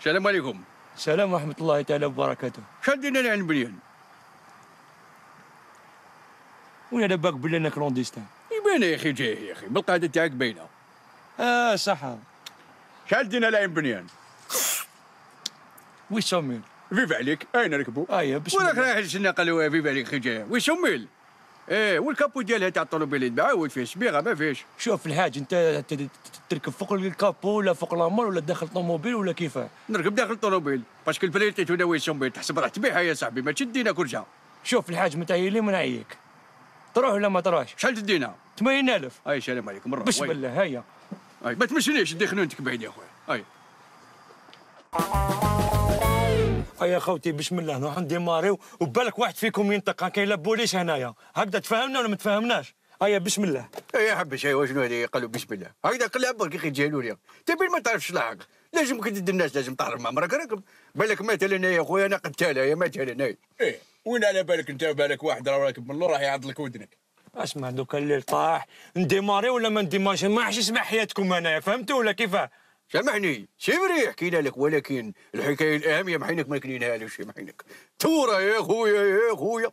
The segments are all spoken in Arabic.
السلام عليكم السلام ورحمة الله تعالى وبركاته دينا العين بليان وين على بالك بلي انا كلونديستان يبان يا اخي جاي يا اخي بالقاعدة تاعك باينة اه صح شدينا العين بنيان وي سوميل فيف عليك اين ركبوا آه، اييه بسم الله وراك رايح للشناقة فيف عليك خي جاي وي سوميل ايه والكابو ديالها تاع الطوموبيل الطوموبيلات معاود فيه شبيغه ما فيهش شوف الحاج انت تركب فوق الكابو ولا فوق لامور ولا داخل الطوموبيل ولا كيفاه نركب داخل الطوموبيل باسكو البليتي تناوي سومبيل تحسب راح تبيعها يا صاحبي ما تشدينا كرجها شوف الحاج متهيلي لي منعيك تروح ولا ما تروحش شحال تدينا 80000 اي سلام عليكم مرة بسم الله هيا اي ما تمشينيش دي خنونتك بعيد يا خويا اي يا خوتي بسم الله نروح نديماريو وبالك واحد فيكم ينطق هكا بوليس هنايا هكذا تفهمنا ولا ما تفهمناش ايا بسم الله إيه يا حبش ايوا شنو هذا قالوا بسم الله هكذا قال لها برك لي انت تبي ما تعرفش الحق لازم كي تدي الناس لازم تعرف مع مراك راك بالك مثلا يا خويا انا قتاله يا مثلا اي ايه وين على بالك انت بالك واحد راه راكب من اللور راح لك ودنك اسمع دوك الليل طاح نديماري ولا ما نديماش ما حش اسمع حياتكم انايا فهمتوا ولا كيفاه سامحني سمري يحكي لك ولكن الحكايه الاهم يا محينك ما كنينها لكش محينك ثوره يا خويا يا خويا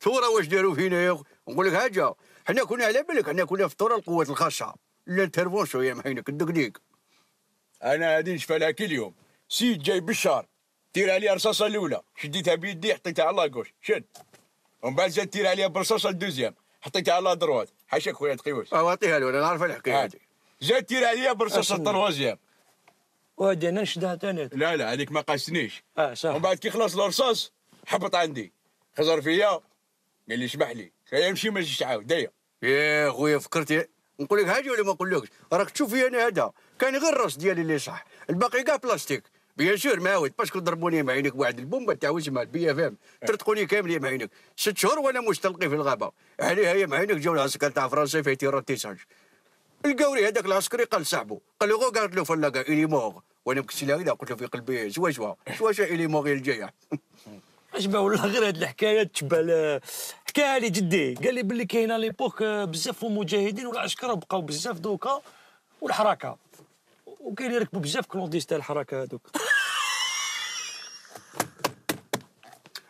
ثوره واش داروا فينا يا خويا نقول لك حاجه حنا كنا على بالك حنا كنا في الثوره القوات الخاصه الانترفونسيون يا محينك الدقديق انا غادي نشفى لها كل يوم سيد جاي بالشهر تير عليه الرصاصه الاولى شديتها بيدي حطيتها على لاكوش شد ومن بعد جات تير عليه برصاصه الدوزيام حطيتها على دروات حاشاك خويا اه اعطيها له انا عارف الحكايه هذه جات تير عليها برصاصه التروازيام وادي انا نشدها انا لا لا هذيك ما قاستنيش اه صح ومن بعد كي خلص الرصاص حبط عندي خزر فيا قال لي اسمح لي خلينا نمشي ما تجيش تعاود ايه يا خويا فكرتي نقول لك حاجه ولا ما نقولكش راك تشوف فيا انا هذا كان غير الراس ديالي اللي صح الباقي كاع بلاستيك بيان سور معاود باسكو ضربوني مع عينك واحد البومبه تاع وجمه بيا فاهم ترتقوني كامل مع عينك ست شهور وانا تلقي في الغابه عليها هي مع عينك جاو العسكر تاع فرنسا في تيران تيسانج لقاو لي هذاك العسكري قال صاحبو قال له قالت له فلاكا الي موغ وانا كنت لا قلت له في قلبي جوا زواجها الي موغي الجايه اشبه والله غير هاد الحكايه تشبه حكاها لي جدي قال لي باللي كاينه ليبوك آه، بزاف المجاهدين والعسكر بقاو بزاف دوكا والحركه وكاين يركبوا بزاف كلونديس تاع الحركه هذوك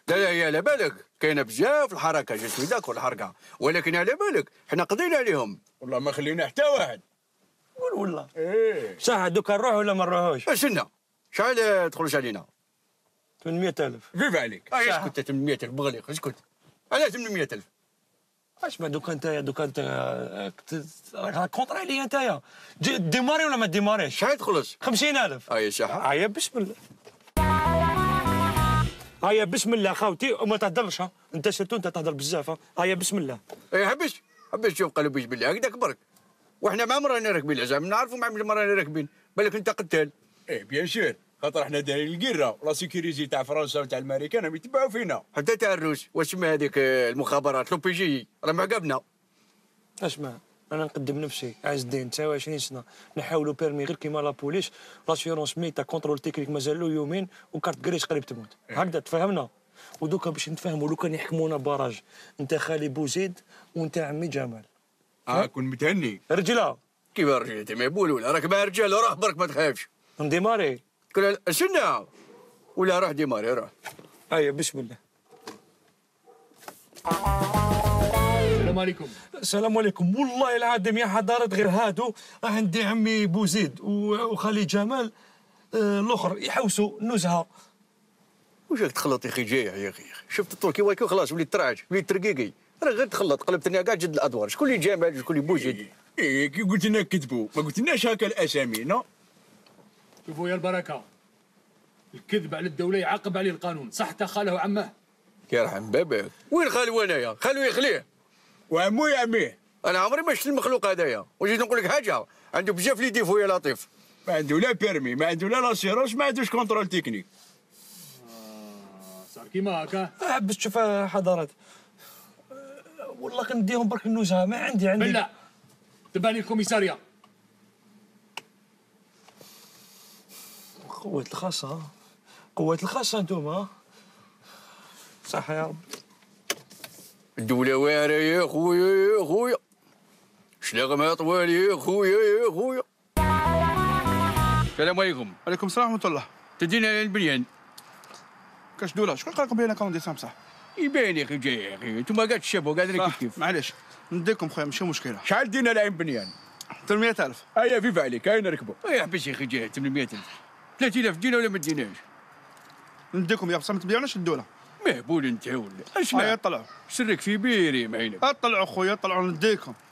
لا لا يا على بالك كاينه بزاف الحركه جات في داكور الحركه ولكن على بالك حنا قضينا عليهم والله ما خلينا حتى واحد والله ايه صح دوكا نروح ولا ما نروحوش استنى إيه، شحال تخرج علينا 800000 فيف عليك اش كنت 800000 بغليق كنت؟ علاش 800000 اش ما دوكا انت دوكا انت آه، راك كونتر عليا انت ديماري ولا ما ديماريش شحال تخرج؟ 50000 اي صح هيا بسم الله هيا آه، بسم الله خاوتي وما تهدرش انت شتو انت تهدر بزاف هيا آه، بسم الله اي حبش حبش شوف قلبي بالله هكذا كبرك وحنا ما مرانا راكبين العزام نعرفوا ما مرانا راكبين بالك انت قتال ايه بيان سور خاطر حنا دايرين القره ولا سيكيريزي تاع فرنسا وتاع الامريكان راهم يتبعوا فينا حتى تاع الروس واش ما هذيك المخابرات لو بي جي راه معقبنا اسمع انا نقدم نفسي عز الدين 29 سنه نحاولوا بيرمي غير كيما لابوليس لاسيورونس ميتا كونترول تكنيك مازال له يومين وكارت كريس قريب تموت إيه. هكذا تفهمنا ودوكا باش نتفاهموا لو كان يحكمونا باراج انت خالي بوزيد وانت عمي جمال اه كون متهني رجله كيف رجلتي ما يبولوا لا راك باها رجال روح برك ما تخافش نديماري كل استنى ولا روح ديماري روح هيا أيوة، بسم الله السلام عليكم السلام عليكم والله العظيم يا حضارات غير هادو أه، عندي عمي بوزيد وخالي جمال أه، الاخر يحوسوا نزهه واش راك تخلط يا اخي جايع يا اخي شفت التركي وايكو خلاص وليت ترعج وليت ترقيقي راه غير تخلط قلبتنا كاع جد الادوار شكون اللي جمال شكون اللي بوجد ايه كي إيه، إيه، قلت لنا كذبوا ما قلت لناش هكا الاسامي نو شوفوا يا البركه الكذب على الدوله يعاقب عليه القانون صح تا خاله وعمه يرحم بابك وين خالو انايا خالو يخليه وعمو يا انا عمري ما شفت المخلوق هذايا وجيت نقول لك حاجه عنده بزاف لي ديفو يا لطيف ما عنده لا بيرمي ما عنده لا لاسيرونس ما عندوش كونترول تكنيك آه، صار كيما هكا حبس آه، تشوف آه، حضارات والله كنديهم برك النزهه ما عندي عندي بلا تباني الكوميساريا قوة الخاصة قوة الخاصة انتوما صح يا رب الدولة واعرة يا خويا يا خويا ما طوال يا خويا يا خويا السلام عليكم عليكم السلام ورحمة الله تدينا البنيان كاش دولة شكون قال لكم بان كونديسان بصح يبين يا اخي جاي يا اخي انتم ما قاعد تشبوا قاعدين كيف كيف معليش نديكم خويا ماشي مشكله شحال دينا لعين بنيان 300000 ايا فيفا عليك اين نركبوا يا حبس يا اخي جاي 800000 30000 دينا ولا ما ديناش نديكم يا بصح ما تبيعوناش الدوله مهبول انت ولا اسمع ايا طلعوا سرك في بيري معينك اطلعوا خويا طلعوا نديكم